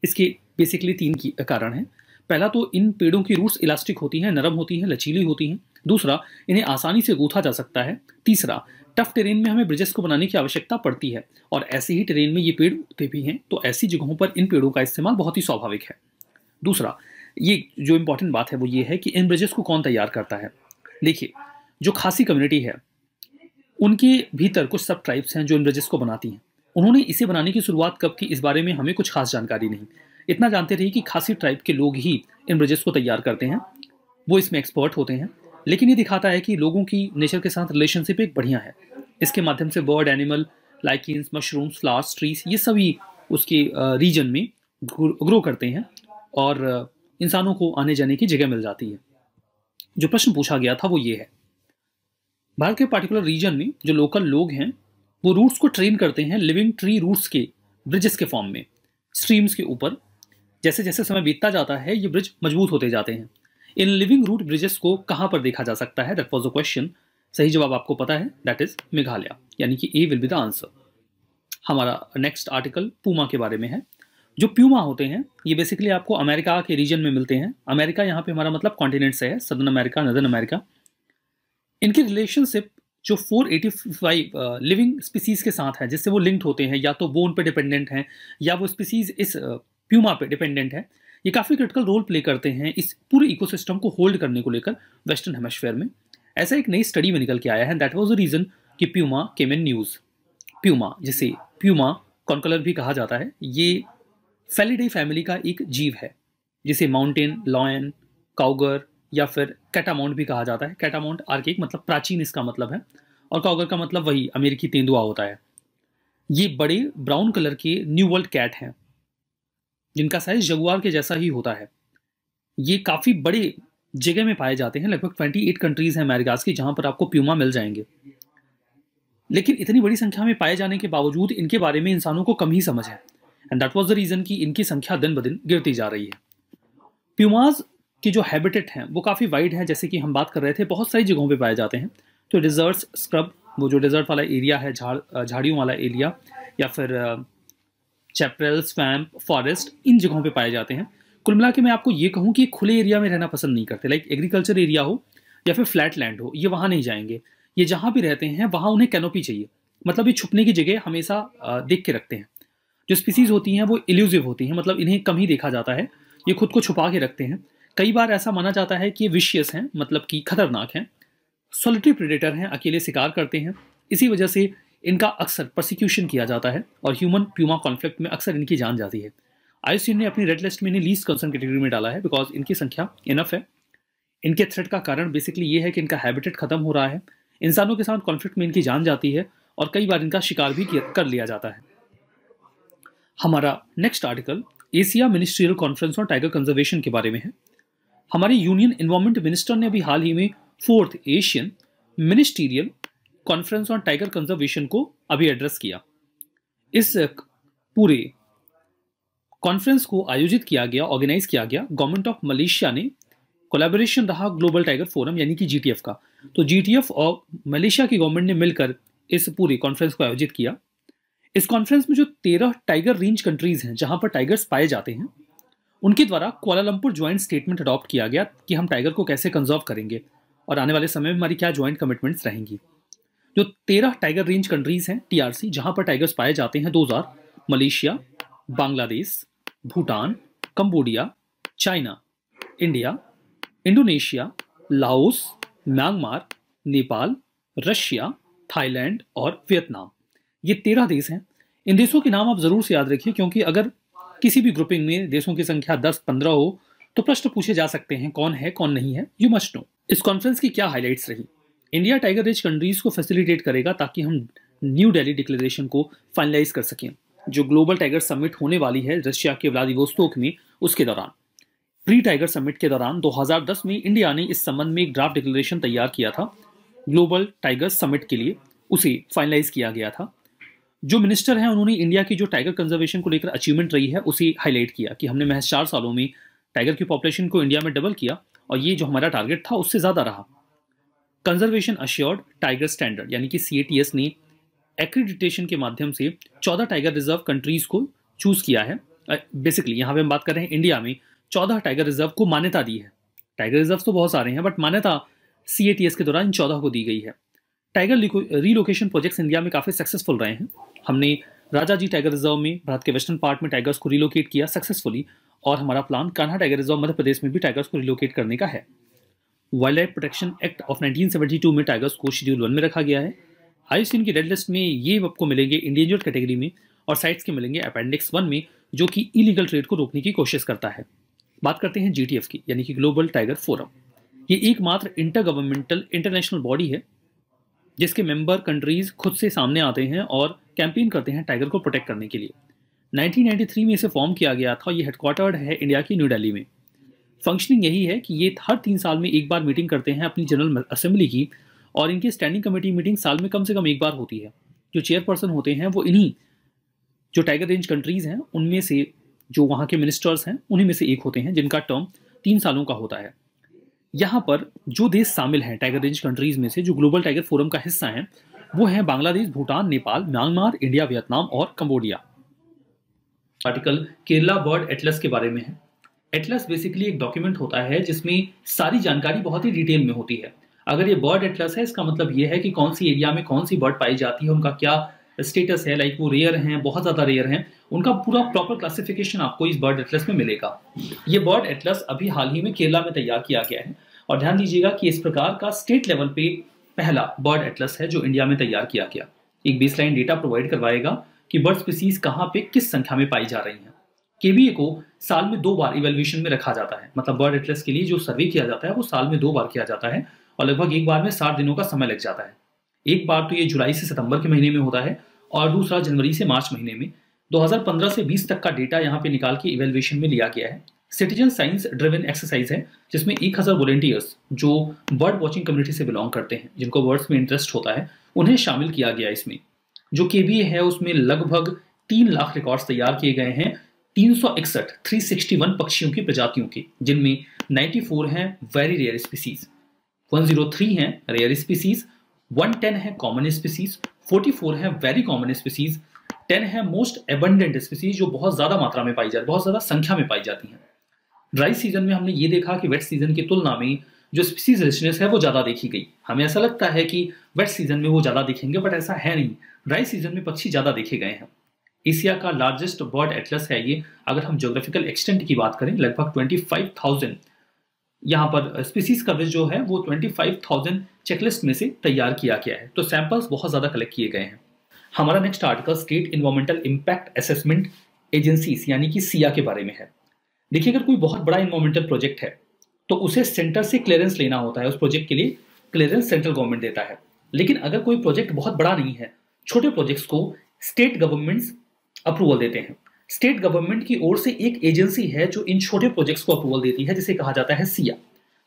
इसके बेसिकली तीन की कारण हैं पहला तो इन पेड़ों की रूट्स इलास्टिक होती हैं नरम होती हैं लचीली होती हैं दूसरा इन्हें आसानी से गूथा जा सकता है तीसरा टफ टेरेन में हमें ब्रिजेस को बनाने की आवश्यकता पड़ती है और ऐसे ही टेरेन में ये पेड़ उगते भी हैं तो ऐसी जगहों पर इन पेड़ों का इस्तेमाल बहुत ही स्वाभाविक है दूसरा ये जो इम्पोर्टेंट बात है वो ये है कि इन ब्रिजेस को कौन तैयार करता है देखिए जो खासी कम्युनिटी है उनके भीतर कुछ सब ट्राइब्स हैं जो इन ब्रिजेस को बनाती हैं उन्होंने इसे बनाने की शुरुआत कब की इस बारे में हमें कुछ खास जानकारी नहीं इतना जानते रहे कि खासी ट्राइब के लोग ही इन ब्रिजेस को तैयार करते हैं वो इसमें एक्सपर्ट होते हैं लेकिन ये दिखाता है कि लोगों की नेचर के साथ रिलेशनशिप एक बढ़िया है इसके माध्यम से bird animal lichens mushrooms flowers trees ये सभी उसके रीजन में ग्रो करते हैं और इंसानों को आने जाने की जगह मिल जाती है जो प्रश्न पूछा गया था वो ये है भारत के पार्टिकुलर रीजन में जो लोकल लोग हैं वो रूट्स को ट्रेन करते हैं लिविंग ट्री रूट्स के ब्रिजेस के फॉर्म में स्ट्रीम्स के ऊपर जैसे जैसे समय बीतता जाता है ये ब्रिज मजबूत होते जाते हैं इन लिविंग रूट ब्रिजेस को कहां पर देखा जा सकता है दैट वॉज अ क्वेश्चन सही जवाब आपको पता है दैट इज मेघालय यानी कि A will be the answer हमारा नेक्स्ट आर्टिकल पूमा के बारे में है जो प्यूमा होते हैं ये बेसिकली आपको अमेरिका के रीजन में मिलते हैं अमेरिका यहाँ पे हमारा मतलब कॉन्टिनेंट से है सदर्न अमेरिका नदर्न अमेरिका इनकी रिलेशनशिप जो 485 लिविंग स्पीसीज़ के साथ है जिससे वो लिंक्ड होते हैं या तो वो उन पर डिपेंडेंट हैं या वो स्पीसीज़ इस प्यूमा uh, पे डिपेंडेंट है ये काफ़ी क्रिटिकल रोल प्ले करते हैं इस पूरे इकोसिस्टम को होल्ड करने को लेकर वेस्टर्न हेमेस्फेयर में ऐसा एक नई स्टडी में निकल के आया है दैट वॉज द रीज़न कि puma came in news puma जिसे प्यूमा कॉन्कलर भी कहा जाता है ये फेलिडे फैमिली का एक जीव है जिसे माउंटेन लॉयन काउगर या फिर कैटामाउंट भी कहा जाता है कैटामाउंट एक मतलब प्राचीन इसका मतलब है और काउगर का मतलब वही अमेरिकी तेंदुआ होता है ये बड़े ब्राउन कलर के न्यू वर्ल्ड कैट हैं जिनका साइज जगुआर के जैसा ही होता है ये काफ़ी बड़े जगह में पाए जाते हैं लगभग ट्वेंटी एट कंट्रीज़ हैं अमेरिकाज की जहाँ पर आपको प्यूमा मिल जाएंगे लेकिन इतनी बड़ी संख्या में पाए जाने के बावजूद इनके बारे में इंसानों को कम ही समझ है and that was the reason कि इनकी संख्या दिन ब दिन गिरती जा रही है प्यूमाज के जो हैबिटेट हैं वो काफ़ी वाइड है जैसे कि हम बात कर रहे थे बहुत सारी जगहों पर पाए जाते हैं तो डिजर्ट्स स्क्रब वो जो डिजर्ट वाला एरिया है झाड़ झाड़ियों वाला एरिया या फिर चैपरल स्वैम्प फॉरेस्ट इन जगहों पे पाए जाते हैं कुल मिला के मैं आपको ये कहूँ कि खुले एरिया में रहना पसंद नहीं करते लाइक एग्रीकल्चर एरिया हो या फिर फ्लैट लैंड हो ये वहाँ नहीं जाएंगे ये जहाँ भी रहते हैं वहाँ उन्हें कैनोपी चाहिए मतलब ये छुपने की जगह हमेशा देख के रखते हैं जो स्पीसीज़ होती हैं वो एल्यूजिव होती हैं मतलब इन्हें कम ही देखा जाता है ये खुद को छुपा के रखते हैं कई बार ऐसा माना जाता है कि ये विशियस हैं मतलब कि खतरनाक हैं सोलिटरी प्रेडेटर हैं अकेले शिकार करते हैं इसी वजह से इनका अक्सर प्रोसिक्यूशन किया जाता है और ह्यूमन प्यूमा कॉन्फ्लिक्ट में अक्सर इनकी जान जाती है आई ने अपनी रेड लिस्ट में इन्हें लीस्ट कंसर्न कैटेगरी में डाला है बिकॉज इनकी संख्या इनफ है इनके थ्रेट का कारण बेसिकली ये है कि इनका हैबिटेट खत्म हो रहा है इंसानों के साथ कॉन्फ्लिक्ट में इनकी जान जाती है और कई बार इनका शिकार भी कर लिया जाता है हमारा next article Asia ministerial conference on tiger conservation के बारे में है हमारे यूनियन इन्वायरमेंट मिनिस्टर ने अभी हाल ही में fourth Asian ministerial conference on tiger conservation को अभी एड्रेस किया इस पूरे कॉन्फ्रेंस को आयोजित किया गया ऑर्गेनाइज किया गया गवर्नमेंट ऑफ मलेशिया ने कोलैबोरेशन रहा ग्लोबल टाइगर फोरम यानी कि जीटीएफ का तो जीटीएफ और मलेशिया की गवर्नमेंट ने मिलकर इस पूरे कॉन्फ्रेंस को आयोजित किया इस कॉन्फ्रेंस में जो तेरह टाइगर रेंज कंट्रीज हैं जहां पर टाइगर्स पाए जाते हैं उनके द्वारा कोलालमपुर ज्वाइंट स्टेटमेंट अडॉप्ट किया गया कि हम टाइगर को कैसे कंजर्व करेंगे और आने वाले समय में हमारी क्या ज्वाइंट कमिटमेंट्स रहेंगी जो तेरह टाइगर रेंज कंट्रीज हैं टीआरसी जहां पर टाइगर्स पाए जाते हैं दो हजार Malaysia Bangladesh Bhutan Cambodia China India Indonesia Laos Myanmar Nepal Russia Thailand और वियतनाम ये तेरह देश हैं इन देशों के नाम आप ज़रूर से याद रखिए क्योंकि अगर किसी भी ग्रुपिंग में देशों की संख्या दस पंद्रह हो तो प्रश्न पूछे जा सकते हैं कौन है कौन नहीं है यू मस्ट नो इस कॉन्फ्रेंस की क्या हाईलाइट्स रही इंडिया टाइगर रिच कंट्रीज़ को फैसिलिटेट करेगा ताकि हम न्यू डेली डिक्लेरेशन को फाइनलाइज कर सकें जो ग्लोबल टाइगर समिट होने वाली है रशिया के व्लादिवोस्तोक में उसके दौरान प्री टाइगर समिट के दौरान 2010 में इंडिया ने इस संबंध में एक ड्राफ्ट डिक्लेरेशन तैयार किया था ग्लोबल टाइगर समिट के लिए उसे फाइनलाइज किया गया था जो मिनिस्टर हैं उन्होंने इंडिया की जो टाइगर कंजर्वेशन को लेकर अचीवमेंट रही है उसे हाईलाइट किया कि हमने महज चार सालों में टाइगर की पॉपुलेशन को इंडिया में डबल किया और ये जो हमारा टारगेट था उससे ज़्यादा रहा कंजर्वेशन अश्योर्ड टाइगर स्टैंडर्ड यानी कि सी ने एक्रीडिटेशन के माध्यम से चौदह टाइगर रिजर्व कंट्रीज को चूज किया है बेसिकली यहाँ पे हम बात कर रहे हैं इंडिया में चौदह टाइगर रिजर्व को मान्यता दी है टाइगर रिजर्व तो बहुत सारे हैं बट मान्यता सी के दौरान इन चौदह को दी गई है टाइगर रीलोकेशन प्रोजेक्ट्स इंडिया में काफ़ी सक्सेसफुल रहे हैं हमने राजा जी टाइगर रिजर्व में भारत के वेस्टर्न पार्ट में टाइगर्स को रिलोकेट किया सक्सेसफुली और हमारा plan Kanha tiger reserve Madhya Pradesh में भी टाइगर्स को रिलोकेट करने का है wild life protection act of 1972 में टाइगर्स को शेड्यूल वन में रखा गया है आई की रेड लिस्ट में ये आपको मिलेंगे इंडिविजुअल कैटेगरी में और साइट्स के मिलेंगे अपेंडिक्स वन में जो कि इलीगल ट्रेड को रोकने की कोशिश करता है बात करते हैं जी की यानी कि ग्लोबल टाइगर फोरम ये एकमात्र इंटर गवर्नमेंटल इंटरनेशनल बॉडी है जिसके मेंबर कंट्रीज खुद से सामने आते हैं और कैंपेन करते हैं टाइगर को प्रोटेक्ट करने के लिए 1993 में इसे फॉर्म किया गया था ये हेडक्वार्टर्ड है इंडिया की न्यू दिल्ली में फंक्शनिंग यही है कि ये हर तीन साल में एक बार मीटिंग करते हैं अपनी जनरल असेंबली की और इनकी स्टैंडिंग कमेटी मीटिंग साल में कम से कम एक बार होती है जो चेयरपर्सन होते हैं वो इन्हीं जो टाइगर रेंज कंट्रीज़ हैं उनमें से जो वहाँ के मिनिस्टर्स हैं उन्हीं में से एक होते हैं जिनका टर्म तीन सालों का होता है यहाँ पर जो देश शामिल हैं टाइगर रेंज कंट्रीज़ में से जो ग्लोबल टाइगर फोरम का हिस्सा हैं वो हैं Bangladesh Bhutan Nepal Myanmar India Vietnam और Cambodia article Kerala bird atlas के बारे में है एटलस बेसिकली एक डॉक्यूमेंट होता है जिसमें सारी जानकारी बहुत ही डिटेल में होती है अगर ये बर्ड एटलस है इसका मतलब ये है कि कौन सी एरिया में कौन सी बर्ड पाई जाती है उनका क्या स्टेटस है लाइक वो रेयर हैं बहुत ज़्यादा रेयर हैं उनका पूरा प्रॉपर क्लासिफिकेशन आपको इस बर्ड एटलस में मिलेगा ये बर्ड एटलस अभी हाल ही में केरला में तैयार किया गया है और ध्यान दीजिएगा कि इस प्रकार का स्टेट लेवल पे पहला बर्ड एटलस है जो इंडिया में तैयार किया गया एक बेसलाइन डेटा प्रोवाइड करवाएगा कि बर्ड स्पीसीज कहाँ पे किस संख्या में पाई जा रही हैं केबीए को साल में दो बार इवेल्युएशन में रखा जाता है मतलब बर्ड एटलस के लिए जो सर्वे किया जाता है वो साल में दो बार किया जाता है और लगभग एक बार में सात दिनों का समय लग जाता है एक बार तो ये जुलाई से सितंबर के महीने में होता है और दूसरा जनवरी से मार्च महीने में 2015 से 20 तक का डेटा यहाँ पे निकाल के इवेल्युएशन में लिया गया है सिटीजन साइंस ड्रिवन एक्सरसाइज है जिसमें एक हज़ार वॉलेंटियर्स जो बर्ड वॉचिंग कम्युनिटी से बिलोंग करते हैं जिनको बर्ड्स में इंटरेस्ट होता है उन्हें शामिल किया गया इसमें जो के है उसमें लगभग तीन लाख रिकॉर्ड्स तैयार किए गए हैं तीन 361 पक्षियों की प्रजातियों के जिनमें 94 हैं वेरी रेयर स्पीसीज 103 हैं रेयर स्पीसीज 110 हैं कॉमन स्पीसीज 44 हैं वेरी कॉमन स्पीसीज 10 हैं मोस्ट एबंडेंट स्पीसीज जो बहुत ज़्यादा मात्रा में पाई जाती है बहुत ज़्यादा संख्या में पाई जाती हैं ड्राई सीजन में हमने ये देखा कि वेट सीजन की तुलना में जो स्पीसीज रिचनेस है वो ज़्यादा देखी गई हमें ऐसा लगता है कि वेट सीजन में वो ज़्यादा दिखेंगे बट ऐसा है नहीं ड्राई सीजन में पक्षी ज़्यादा देखे गए हैं एशिया का लार्जेस्ट बर्ड एटलस है ये अगर हम जोग्राफिकल एक्सटेंट की बात करें लगभग ट्वेंटी फाइव थाउजेंड यहाँ पर स्पीसीज कवरेज जो है वो ट्वेंटी फाइव थाउजेंड चेकलिस्ट में से तैयार किया गया है तो सैंपल्स बहुत ज़्यादा कलेक्ट किए गए हैं हमारा next article state environmental impact assessment agencies यानी कि सिया के बारे में है देखिए अगर कोई बहुत बड़ा इन्वायरमेंटल प्रोजेक्ट है तो उसे सेंटर से क्लियरेंस लेना होता है उस प्रोजेक्ट के लिए क्लियरेंस सेंट्रल गवर्नमेंट देता है लेकिन अगर कोई प्रोजेक्ट बहुत बड़ा नहीं है छोटे प्रोजेक्ट्स को स्टेट गवर्नमेंट्स अप्रूवल देते हैं स्टेट गवर्नमेंट की ओर से एक एजेंसी है जो इन छोटे प्रोजेक्ट्स को अप्रूवल देती है जिसे कहा जाता है SEIA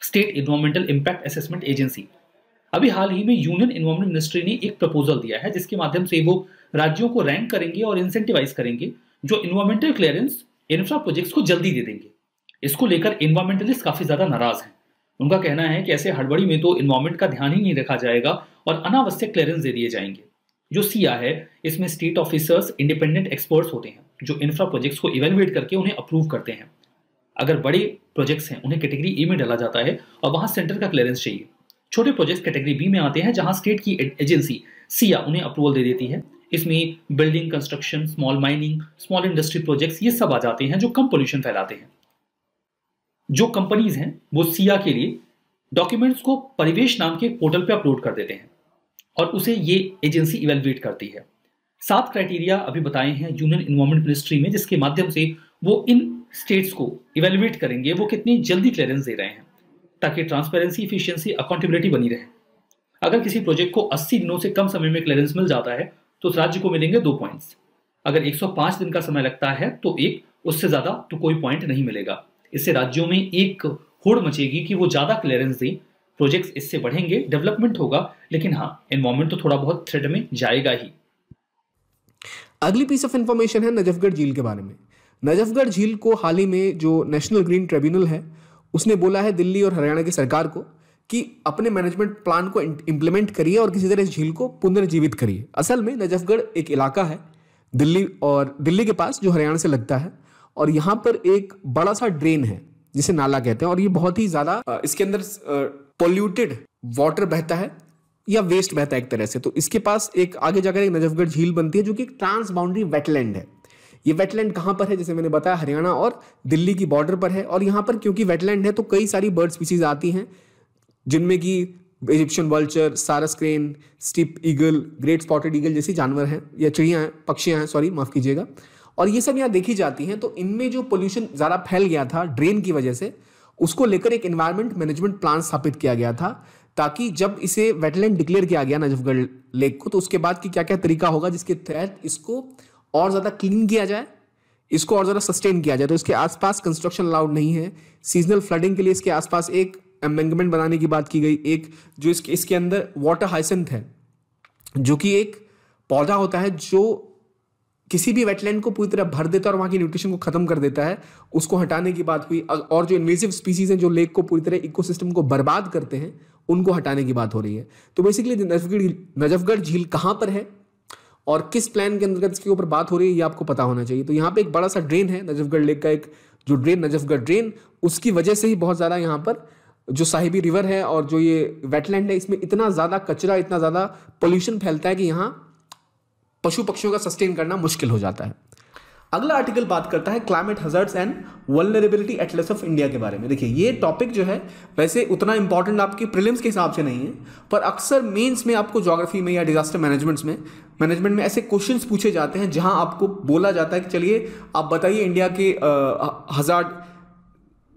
state environmental impact assessment agency अभी हाल ही में यूनियन इन्वायरमेंट मिनिस्ट्री ने एक प्रपोजल दिया है जिसके माध्यम से वो राज्यों को रैंक करेंगे और इंसेंटिवाइज करेंगे जो इन्वायरमेंटल क्लियरेंस इंफ्रा प्रोजेक्ट्स को जल्दी दे देंगे इसको लेकर इन्वायरमेंटलिस्ट काफी ज्यादा नाराज हैं उनका कहना है कि ऐसे हड़बड़ी में तो इन्वायरमेंट का ध्यान ही नहीं रखा जाएगा और अनावश्यक क्लियरेंस दे दिए जाएंगे जो सिया है इसमें स्टेट ऑफिसर्स इंडिपेंडेंट एक्सपर्ट्स होते हैं जो इंफ्रा प्रोजेक्ट्स को इवेलुएट करके उन्हें अप्रूव करते हैं अगर बड़े प्रोजेक्ट्स हैं उन्हें कैटेगरी ए में डाला जाता है और वहाँ सेंटर का क्लियरेंस चाहिए छोटे प्रोजेक्ट्स कैटेगरी बी में आते हैं जहाँ स्टेट की एजेंसी सिया उन्हें अप्रूवल दे देती है इसमें building construction small mining small industry projects ये सब आ जाते हैं जो कम पोल्यूशन फैलाते हैं जो कंपनीज हैं वो सिया के लिए डॉक्यूमेंट्स को परिवेश नाम के पोर्टल पर अपलोड कर देते हैं और उसे ये एजेंसी इवेल्युएट करती है सात क्राइटेरिया अभी बताए हैं यूनियन इन्वायरमेंट मिनिस्ट्री में जिसके माध्यम से वो इन स्टेट्स को इवेल्युएट करेंगे वो कितनी जल्दी क्लियरेंस दे रहे हैं ताकि ट्रांसपेरेंसी इफिशियंसी अकाउंटेबिलिटी बनी रहे अगर किसी प्रोजेक्ट को 80 दिनों से कम समय में क्लियरेंस मिल जाता है तो उस राज्य को मिलेंगे दो पॉइंट्स अगर 105 दिन का समय लगता है तो एक उससे ज़्यादा तो कोई पॉइंट नहीं मिलेगा इससे राज्यों में एक होड़ मचेगी कि वो ज़्यादा क्लियरेंस दें प्रोजेक्ट्स इससे बढ़ेंगे डेवलपमेंट होगा लेकिन हाँ इन्वॉर्मेंट तो थोड़ा बहुत थ्रेड में जाएगा ही अगली पीस ऑफ इंफॉर्मेशन है नजफगढ़ झील के बारे में नजफगढ़ झील को हाल ही में जो नेशनल ग्रीन ट्रिब्यूनल है उसने बोला है दिल्ली और हरियाणा की सरकार को कि अपने मैनेजमेंट प्लान को इंप्लीमेंट करिए और किसी तरह इस झील को पुनर्जीवित करिए असल में नजफगढ़ एक इलाका है दिल्ली और दिल्ली के पास जो हरियाणा से लगता है और यहाँ पर एक बड़ा सा ड्रेन है जिसे नाला कहते हैं और ये बहुत ही ज़्यादा इसके अंदर पोल्यूटेड वाटर बहता है या वेस्ट बहता है एक तरह से तो इसके पास एक आगे जाकर एक नजफगढ़ झील बनती है जो कि एक ट्रांस बाउंड्री वेटलैंड है ये वेटलैंड कहां पर है जैसे मैंने बताया हरियाणा और दिल्ली की बॉर्डर पर है और यहां पर क्योंकि वेटलैंड है तो कई सारी बर्ड स्पीसीज आती हैं जिनमें कि Egyptian vulture sarus crane steppe eagle great spotted eagle जैसे जानवर हैं या चिड़िया हैं पक्षियां हैं सॉरी माफ़ कीजिएगा और ये सब यहाँ देखी जाती हैं तो इनमें जो पोल्यूशन ज़्यादा फैल गया था ड्रेन की वजह से उसको लेकर एक एनवायरमेंट मैनेजमेंट प्लान स्थापित किया गया था ताकि जब इसे वेटलैंड डिक्लेयर किया गया नजफगढ़ लेक को तो उसके बाद की क्या क्या तरीका होगा जिसके तहत इसको और ज़्यादा क्लीन किया जाए इसको और ज़्यादा सस्टेन किया जाए तो इसके आसपास कंस्ट्रक्शन अलाउड नहीं है सीजनल फ्लडिंग के लिए इसके आसपास एक एम्बेंगमेंट बनाने की बात की गई एक जो इसके इसके अंदर वाटर हाइसेंथ है जो कि एक पौधा होता है जो किसी भी वेटलैंड को पूरी तरह भर देता है और वहाँ की न्यूट्रिशन को खत्म कर देता है उसको हटाने की बात हुई और जो इन्वेसिव स्पीसीज हैं जो लेक को पूरी तरह इकोसिस्टम को बर्बाद करते हैं उनको हटाने की बात हो रही है तो बेसिकली नजफगढ़ नजफगढ़ झील कहाँ पर है और किस प्लान के अंतर्गत इसके ऊपर बात हो रही है ये आपको पता होना चाहिए तो यहाँ पे एक बड़ा सा ड्रेन है नजफगढ़ लेक का एक जो ड्रेन नजफगढ़ ड्रेन उसकी वजह से ही बहुत ज़्यादा यहाँ पर जो साहिबी रिवर है और जो ये वेटलैंड है इसमें इतना ज़्यादा कचरा इतना ज़्यादा पोल्यूशन फैलता है कि यहाँ पशु पक्षियों का सस्टेन करना मुश्किल हो जाता है अगला आर्टिकल बात करता है climate hazards and vulnerability atlas of India के बारे में देखिए ये टॉपिक जो है वैसे उतना इंपॉर्टेंट आपकी प्रिलिम्स के हिसाब से नहीं है पर अक्सर मेंस में आपको जोग्राफी में या डिजास्टर मैनेजमेंट्स में मैनेजमेंट में ऐसे क्वेश्चंस पूछे जाते हैं जहां आपको बोला जाता है कि चलिए आप बताइए इंडिया के हजार्ड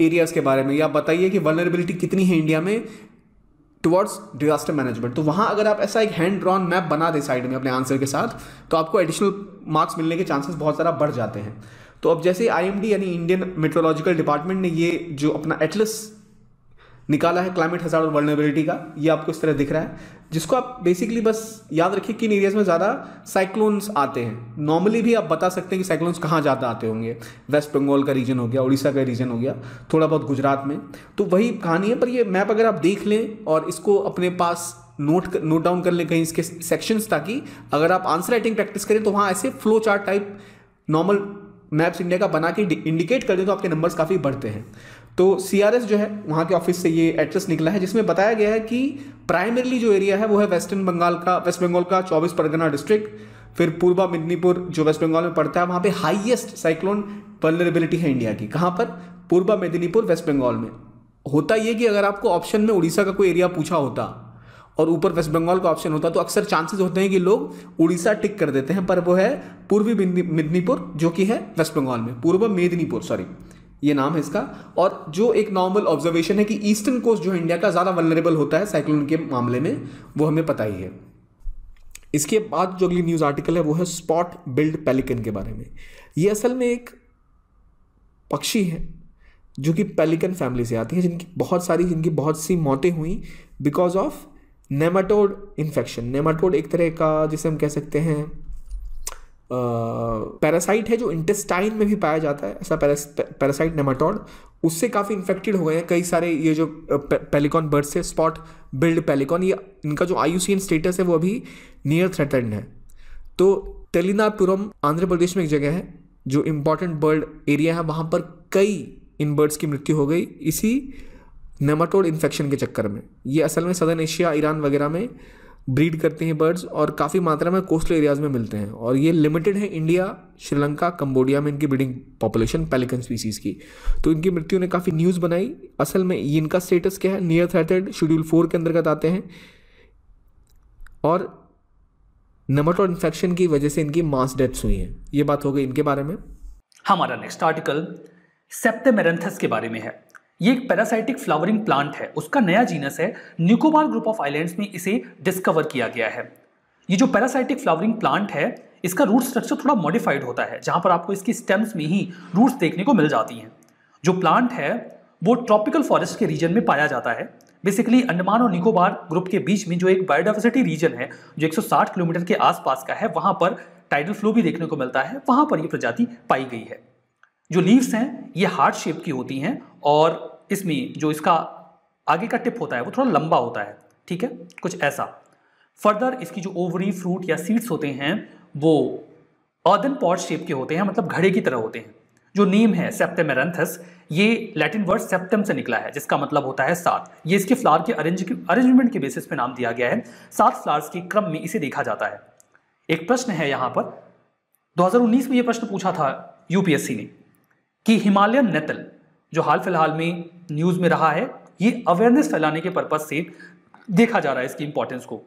एरियाज़ के बारे में या बताइए कि वनरेबिलिटी कितनी है इंडिया में टुवर्ड्स डिजास्टर मैनेजमेंट तो वहाँ अगर आप ऐसा एक हैंड ड्रॉन मैप बना दें साइड में अपने आंसर के साथ तो आपको एडिशनल मार्क्स मिलने के चांसेस बहुत ज़्यादा बढ़ जाते हैं तो अब जैसे आई यानी इंडियन मेट्रोलॉजिकल डिपार्टमेंट ने ये जो अपना एटलस निकाला है क्लाइमेट हजार और वर्नेबिलिटी का ये आपको इस तरह दिख रहा है जिसको आप बेसिकली बस याद रखिए किन एरियाज में ज़्यादा साइक्लोन्स आते हैं नॉर्मली भी आप बता सकते हैं कि साइक्लोन्स कहाँ ज़्यादा आते होंगे वेस्ट बंगाल का रीजन हो गया उड़ीसा का रीजन हो गया थोड़ा बहुत गुजरात में तो वही कहानी है पर ये मैप अगर आप देख लें और इसको अपने पास नोट नोट डाउन कर लें कहीं इसके सेक्शंस ताकि अगर आप आंसर राइटिंग प्रैक्टिस करें तो वहाँ ऐसे flow chart type normal maps India का बना के इंडिकेट कर दें तो आपके नंबर्स काफ़ी बढ़ते हैं तो सी जो है वहाँ के ऑफिस से ये एड्रेस निकला है जिसमें बताया गया है कि प्राइमरली जो एरिया है वो है वेस्टर्न बंगाल का वेस्ट बंगाल का चौबीस परगना डिस्ट्रिक्ट फिर पूर्वा मिदनीपुर जो वेस्ट बंगाल में पड़ता है वहाँ पे हाईएस्ट साइक्लोन वलनरेबिलिटी है इंडिया की कहाँ पर पूर्वा मिदनीपुर वेस्ट बंगाल में होता ये कि अगर आपको ऑप्शन में उड़ीसा का कोई एरिया पूछा होता और ऊपर वेस्ट बंगाल का ऑप्शन होता तो अक्सर चांसेस होते हैं कि लोग उड़ीसा टिक कर देते हैं पर वो है पूर्वी मिदनीपुर जो कि है वेस्ट बंगाल में पूर्व मेदिनीपुर सॉरी ये नाम है इसका और जो एक नॉर्मल ऑब्जर्वेशन है कि ईस्टर्न कोस्ट जो है इंडिया का ज़्यादा वनरेबल होता है साइक्लोन के मामले में वो हमें पता ही है इसके बाद जो अगली न्यूज़ आर्टिकल है वो है स्पॉट बिल्ड पेलिकन के बारे में ये असल में एक पक्षी है जो कि पेलिकन फैमिली से आती है जिनकी बहुत सारी जिनकी बहुत सी मौतें हुई because of nematode infection nematode एक तरह का जिसे हम कह सकते हैं पैरासाइट है जो इंटेस्टाइन में भी पाया जाता है ऐसा पैरासाइट नेमाटोड उससे काफ़ी इन्फेक्टेड हो गए हैं कई सारे ये जो पेलिकॉन बर्ड्स है स्पॉट बिल्ड पेलिकॉन ये इनका जो आई स्टेटस है वो अभी नियर थ्रेटर्ड है तो तेलिनापुरम आंध्र प्रदेश में एक जगह है जो इम्पोर्टेंट बर्ड एरिया है वहाँ पर कई इन बर्ड्स की मृत्यु हो गई इसी नेमाटोड इन्फेक्शन के चक्कर में ये असल में सदर्न एशिया ईरान वगैरह में ब्रीड करते हैं बर्ड्स और काफ़ी मात्रा में कोस्टल एरियाज़ में मिलते हैं और ये लिमिटेड है इंडिया श्रीलंका कंबोडिया में इनकी ब्रीडिंग पॉपुलेशन पेलिकन स्पीसीज़ की तो इनकी मृत्यु ने काफ़ी न्यूज़ बनाई असल में इनका स्टेटस क्या है नियर थर्टेड शेड्यूल फोर के अंतर्गत आते हैं और नमट और इन्फेक्शन की वजह से इनकी मास डेथ्स हुई हैं ये बात हो गई इनके बारे में हमारा नेक्स्ट आर्टिकल सेप्टेमेरेंथस के बारे में है ये एक पैरासाइटिक फ्लावरिंग प्लांट है उसका नया जीनस है निकोबार ग्रुप ऑफ आइलैंड्स में इसे डिस्कवर किया गया है ये जो पैरासाइटिक फ्लावरिंग प्लांट है इसका रूट स्ट्रक्चर थोड़ा मॉडिफाइड होता है जहाँ पर आपको इसकी स्टेम्स में ही रूट्स देखने को मिल जाती हैं जो प्लांट है वो ट्रॉपिकल फॉरेस्ट के रीजन में पाया जाता है बेसिकली अंडमान और निकोबार ग्रुप के बीच में जो एक बायोडाइवर्सिटी रीजन है जो 160 किलोमीटर के आसपास का है वहाँ पर टाइडल फ्लो भी देखने को मिलता है वहाँ पर ये प्रजाति पाई गई है जो लीव्स हैं ये हार्ड शेप की होती हैं और इसमें जो इसका आगे का टिप होता है वो थोड़ा लंबा होता है ठीक है कुछ ऐसा फर्दर इसकी जो ओवरी फ्रूट या सीड्स होते हैं वो अर्दन पॉट शेप के होते हैं मतलब घड़े की तरह होते हैं जो नेम है सेप्टेमेरेंथस ये लैटिन वर्ड सेप्टम से निकला है जिसका मतलब होता है सात ये इसके फ्लावर के अरेंज अरेंजमेंट के बेसिस पे नाम दिया गया है सात फ्लावर्स के क्रम में इसे देखा जाता है एक प्रश्न है यहाँ पर 2019 में ये प्रश्न पूछा था यूपीएससी ने कि हिमालयन नेतल जो हाल फिलहाल में न्यूज़ में रहा है ये अवेयरनेस फैलाने के पर्पज से देखा जा रहा है इसकी इंपॉर्टेंस को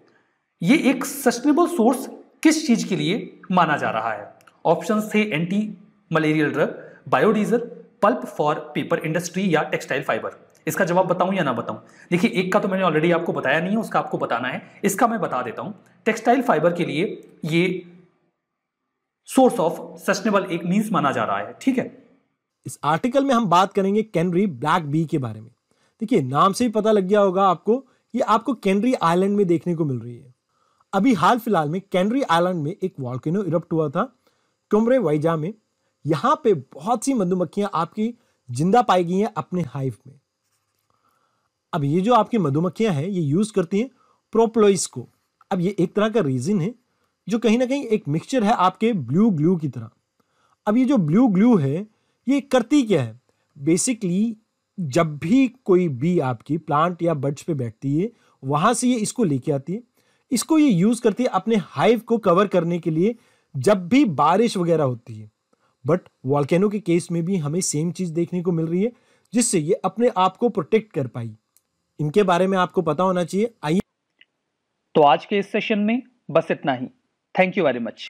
ये एक सस्टेनेबल सोर्स किस चीज़ के लिए माना जा रहा है ऑप्शन थे anti malarial drug biodiesel pulp for paper industry या टेक्सटाइल फाइबर इसका जवाब बताऊं या ना बताऊं देखिए एक का तो मैंने ऑलरेडी आपको बताया नहीं है उसका आपको बताना है इसका मैं बता देता हूं टेक्सटाइल फाइबर के लिए ये सोर्स ऑफ सस्टेनेबल एक मीन्स माना जा रहा है ठीक है इस आर्टिकल में हम बात करेंगे कैनरी ब्लैक बी के बारे में देखिए नाम से ही पता लग गया होगा आपको ये आपको कैनरी आइलैंड में देखने को मिल रही है अभी हाल फिलहाल में कैनरी आइलैंड में एक वॉल्किनो इरप्ट हुआ था कुमरे वाइजा में यहाँ पे बहुत सी मधुमक्खियां आपकी जिंदा पाई गई हैं अपने हाइव में अब ये जो आपकी मधुमक्खियां हैं ये यूज करती हैं प्रोप्लोइस को अब ये एक तरह का रीजन है जो कहीं ना कहीं एक मिक्सचर है आपके ब्लू ग्लू की तरह अब ये जो ब्लू ग्लू है ये करती क्या है बेसिकली जब भी कोई बी आपकी प्लांट या बर्ड्स पे बैठती है वहां से ये इसको लेके आती है इसको ये यूज़ करती है अपने हाइव को कवर करने के लिए जब भी बारिश वगैरह होती है बट वॉल्केनो के केस में भी हमें सेम चीज़ देखने को मिल रही है जिससे ये अपने आप को प्रोटेक्ट कर पाई इनके बारे में आपको पता होना चाहिए आइए तो आज के इस सेशन में बस इतना ही थैंक यू वेरी मच